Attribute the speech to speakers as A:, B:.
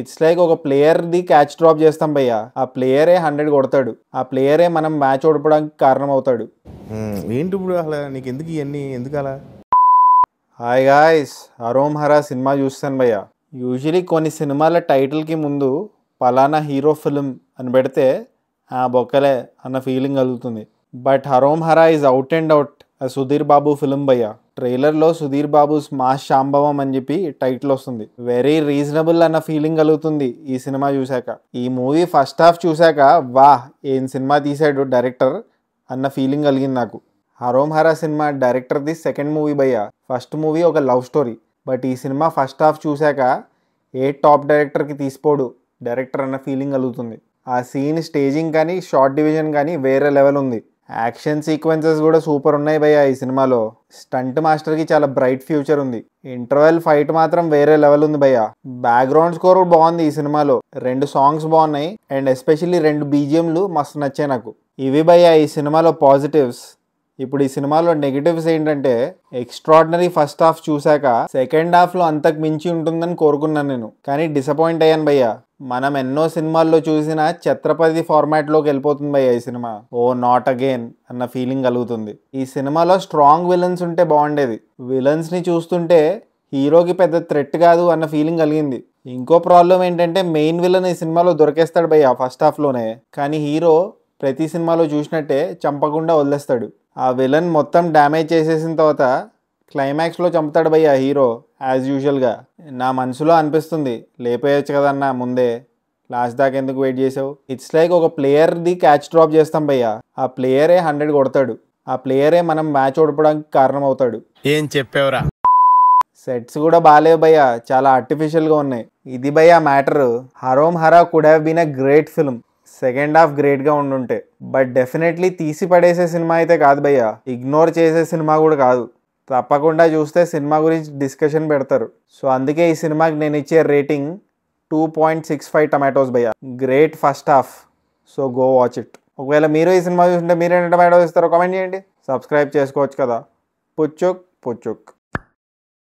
A: it's like ఒక ప్లేయర్ది catch drop చేస్తాం భయ్య ఆ ప్లేయరే హండ్రెడ్ కొడతాడు ఆ ప్లేయరే మనం మ్యాచ్ ఓడిపోవడానికి కారణం అవుతాడు ఏంటి ఇప్పుడు అసలు నీకు ఎందుకు ఇవన్నీ ఎందుకు అలా hi guys Harom Hara cinema చూస్తాను భయ్య యూజువలీ కొన్ని సినిమాల టైటిల్కి ముందు పలానా హీరో ఫిలిం అని పెడితే ఆ బొక్కలే అన్న ఫీలింగ్ కలుగుతుంది but Harom Hara is out and out Sudheer Babu film భయ్య ట్రైలర్లో సుధీర్ బాబు మాస్ శాంభవం అని చెప్పి టైటిల్ వస్తుంది వెరీ రీజనబుల్ అన్న ఫీలింగ్ కలుగుతుంది ఈ సినిమా చూశాక ఈ మూవీ ఫస్ట్ హాఫ్ చూశాక వాహ్ ఏం సినిమా తీశాడు డైరెక్టర్ అన్న ఫీలింగ్ కలిగింది నాకు హరా సినిమా డైరెక్టర్ ది సెకండ్ మూవీ భయ్య ఫస్ట్ మూవీ ఒక లవ్ స్టోరీ బట్ ఈ సినిమా ఫస్ట్ హాఫ్ చూశాక ఏ టాప్ డైరెక్టర్కి తీసిపోడు డైరెక్టర్ అన్న ఫీలింగ్ కలుగుతుంది ఆ సీన్ స్టేజింగ్ కానీ షార్ట్ డివిజన్ కానీ వేరే లెవెల్ ఉంది యాక్షన్ సీక్వెన్సెస్ కూడా సూపర్ ఉన్నాయి భయ ఈ సినిమాలో స్టంట్ మాస్టర్కి చాలా బ్రైట్ ఫ్యూచర్ ఉంది ఇంటర్వెల్ ఫైట్ మాత్రం వేరే లెవెల్ ఉంది భయ బ్యాక్గ్రౌండ్ స్కోర్ బాగుంది ఈ సినిమాలో రెండు సాంగ్స్ బాగున్నాయి అండ్ ఎస్పెషల్లీ రెండు బీజిఎంలు మస్తు నచ్చాయి నాకు ఇవి భయ ఈ సినిమాలో పాజిటివ్స్ ఇప్పుడు ఈ సినిమాలో నెగిటివ్స్ ఏంటంటే ఎక్స్ట్రాడినరీ ఫస్ట్ హాఫ్ చూశాక సెకండ్ హాఫ్లో అంతకు మించి ఉంటుందని కోరుకున్నాను నేను కానీ డిసప్పాయింట్ అయ్యాను భయ్య మనం ఎన్నో సినిమాల్లో చూసిన ఛత్రపతి ఫార్మాట్లోకి వెళ్ళిపోతుంది భయ్య ఈ సినిమా ఓ నాట్ అగైన్ అన్న ఫీలింగ్ కలుగుతుంది ఈ సినిమాలో స్ట్రాంగ్ విలన్స్ ఉంటే బాగుండేది విలన్స్ని చూస్తుంటే హీరోకి పెద్ద థ్రెట్ కాదు అన్న ఫీలింగ్ కలిగింది ఇంకో ప్రాబ్లం ఏంటంటే మెయిన్ విలన్ ఈ సినిమాలో దొరికేస్తాడు భయ్య ఫస్ట్ హాఫ్లోనే కానీ హీరో ప్రతి సినిమాలో చూసినట్టే చంపకుండా వదిలేస్తాడు ఆ విలన్ మొత్తం డ్యామేజ్ చేసేసిన తర్వాత క్లైమాక్స్లో చంపుతాడు భయ్య హీరో యాజ్ యూజువల్గా నా మనసులో అనిపిస్తుంది లేపేయచ్చు కదన్నా ముందే లాస్ట్ దాకా ఎందుకు వెయిట్ చేసావు ఇట్స్ లైక్ ఒక ప్లేయర్ది క్యాచ్ డ్రాప్ చేస్తాం భయ్య ఆ ప్లేయరే హండ్రెడ్ కొడతాడు ఆ ప్లేయరే మనం మ్యాచ్ ఓడిపోవడానికి కారణం అవుతాడు ఏం చెప్పేవరా సెట్స్ కూడా బాగాలేవు భయ్య చాలా ఆర్టిఫిషియల్గా ఉన్నాయి ఇది భయ్య matter Harom Hara could have been a great film second half గ్రేట్గా ఉండుంటే బట్ డెఫినెట్లీ తీసి పడేసే సినిమా అయితే కాదు భయ్య ఇగ్నోర్ చేసే సినిమా కూడా కాదు తప్పకుండా చూస్తే సినిమా గురించి డిస్కషన్ పెడతారు సో అందుకే ఈ సినిమాకి నేను ఇచ్చే rating two point six five tomatoes భయ్య great first half so go watch it ఒకవేళ మీరు ఈ సినిమా చూస్తుంటే ఏంటంటే టమాటోస్ ఇస్తారో కామెంట్ చేయండి సబ్స్క్రైబ్ చేసుకోవచ్చు కదా పుచ్చుక్ పుచ్చుక్